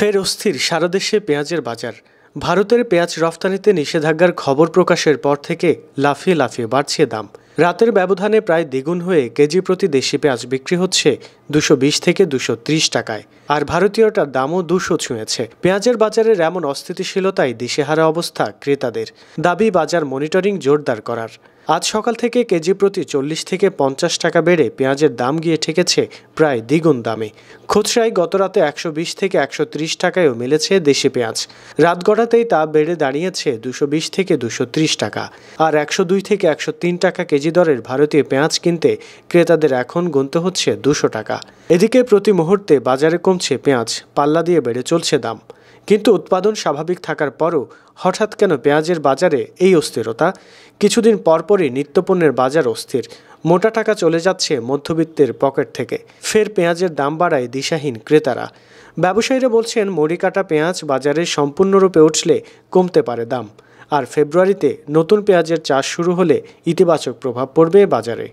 ফের অস্থির সারা দেশে পেঁয়াজের বাজার ভারতের পেঁয়াজ রফতানিতে নিষেধাজ্ঞার খবর প্রকাশের পর থেকে লাফিয়ে লাফিয়ে বাড়ছে দাম রাতের ব্যবধানে প্রায় দ্বিগুণ হয়ে কেজি প্রতি দেশি পেঁয়াজ বিক্রি হচ্ছে দুশো থেকে দুশো টাকায় আর ভারতীয়টার দামও দুশো ছুঁয়েছে পেঁয়াজের বাজারের এমন অস্থিতিশীলতায় দিশেহারা অবস্থা ক্রেতাদের দাবি বাজার মনিটরিং জোরদার করার আজ সকাল থেকে কেজি প্রতি চল্লিশ থেকে পঞ্চাশ টাকা বেড়ে পেঁয়াজের দাম গিয়ে ঠেকেছে প্রায় দ্বিগুণ দামে খুচরায় গতরাতে একশো বিশ থেকে একশো ত্রিশ টাকায়ও মিলেছে দেশি পেঁয়াজ রাত গড়াতেই তা বেড়ে দাঁড়িয়েছে দুশো বিশ থেকে দুশো ত্রিশ টাকা আর একশো দুই থেকে একশো তিন টাকা কেজি দরের ভারতীয় পেঁয়াজ কিনতে ক্রেতাদের এখন গুনতে হচ্ছে দুশো টাকা এদিকে প্রতি মুহূর্তে বাজারে কমছে পেঁয়াজ পাল্লা দিয়ে বেড়ে চলছে দাম কিন্তু উৎপাদন স্বাভাবিক থাকার পরও হঠাৎ কেন পেঁয়াজের বাজারে এই অস্থিরতা কিছুদিন পরপরই নিত্যপণ্যের বাজার অস্থির মোটা টাকা চলে যাচ্ছে মধ্যবিত্তের পকেট থেকে ফের পেঁয়াজের দাম বাড়ায় দিশাহীন ক্রেতারা ব্যবসায়ীরা বলছেন মরিকাটা পেঁয়াজ বাজারে সম্পূর্ণরূপে উঠলে কমতে পারে দাম আর ফেব্রুয়ারিতে নতুন পেঁয়াজের চাষ শুরু হলে ইতিবাচক প্রভাব পড়বে বাজারে